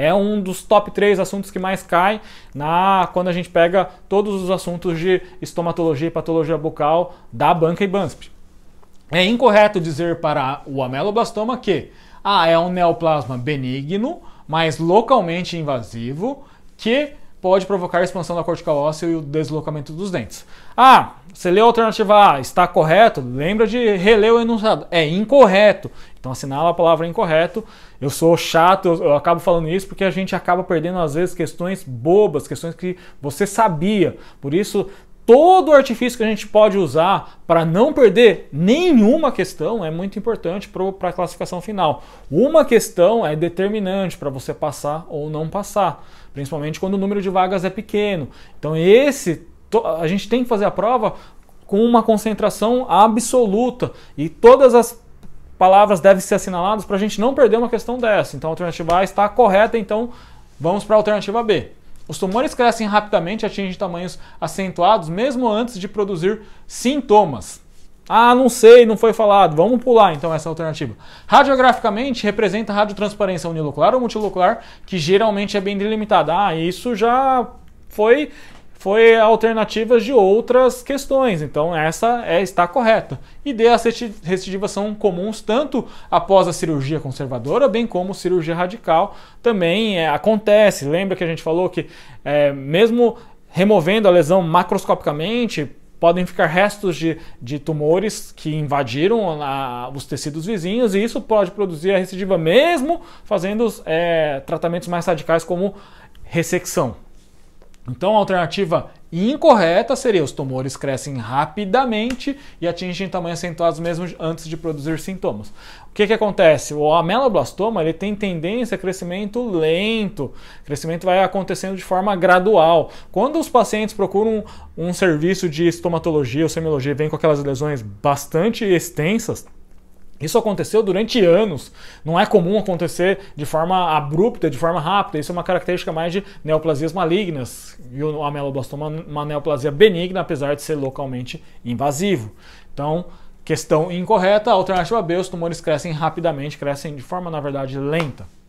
é um dos top 3 assuntos que mais cai na quando a gente pega todos os assuntos de estomatologia e patologia bucal da banca e BANSP. É incorreto dizer para o ameloblastoma que ah, é um neoplasma benigno, mas localmente invasivo, que pode provocar a expansão da cortical óssea e o deslocamento dos dentes. Ah, você leu a alternativa A, está correto? Lembra de reler o enunciado. É incorreto. Então assinala a palavra incorreto. Eu sou chato, eu, eu, acabo falando isso porque a gente acaba perdendo às vezes questões bobas, questões que você sabia. Por isso, todo o artifício que a gente pode usar para não perder nenhuma questão é muito importante para a classificação final. Uma questão é determinante para você passar ou não passar, principalmente quando o número de vagas é pequeno. Então esse a gente tem que fazer a prova com uma concentração absoluta e todas as palavras devem ser assinaladas para a gente não perder uma questão dessa. Então a alternativa A está correta, então vamos para a alternativa B. Os tumores crescem rapidamente e atingem tamanhos acentuados mesmo antes de produzir sintomas. Ah, não sei, não foi falado. Vamos pular então essa alternativa. Radiograficamente representa radiotransparência unilocular ou multilocular, que geralmente é bem delimitada. Ah, isso já foi foi alternativas de outras questões. Então essa é, está correta. E D, as recidivas são comuns tanto após a cirurgia conservadora, bem como cirurgia radical também é, acontece. Lembra que a gente falou que é, mesmo removendo a lesão macroscopicamente, podem ficar restos de, de tumores que invadiram a, os tecidos vizinhos e isso pode produzir a recidiva mesmo fazendo é, tratamentos mais radicais como ressecção. Então, a alternativa incorreta seria os tumores crescem rapidamente e atingem tamanhos acentuados mesmo antes de produzir sintomas. O que, que acontece? O ameloblastoma ele tem tendência a crescimento lento, o crescimento vai acontecendo de forma gradual. Quando os pacientes procuram um serviço de estomatologia ou semiologia, vêm com aquelas lesões bastante extensas, isso aconteceu durante anos. Não é comum acontecer de forma abrupta, de forma rápida. Isso é uma característica mais de neoplasias malignas e o ameloblastoma uma neoplasia benigna, apesar de ser localmente invasivo. Então, questão incorreta, alternativa B, os tumores crescem rapidamente, crescem de forma, na verdade, lenta.